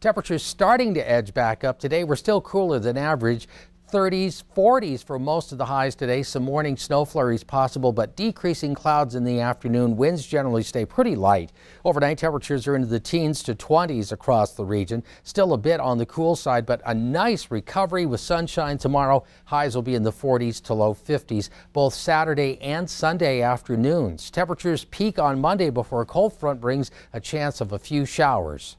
Temperatures starting to edge back up today. We're still cooler than average. 30s, 40s for most of the highs today. Some morning snow flurries possible, but decreasing clouds in the afternoon. Winds generally stay pretty light. Overnight temperatures are into the teens to 20s across the region. Still a bit on the cool side, but a nice recovery with sunshine tomorrow. Highs will be in the 40s to low 50s both Saturday and Sunday afternoons. Temperatures peak on Monday before a cold front brings a chance of a few showers.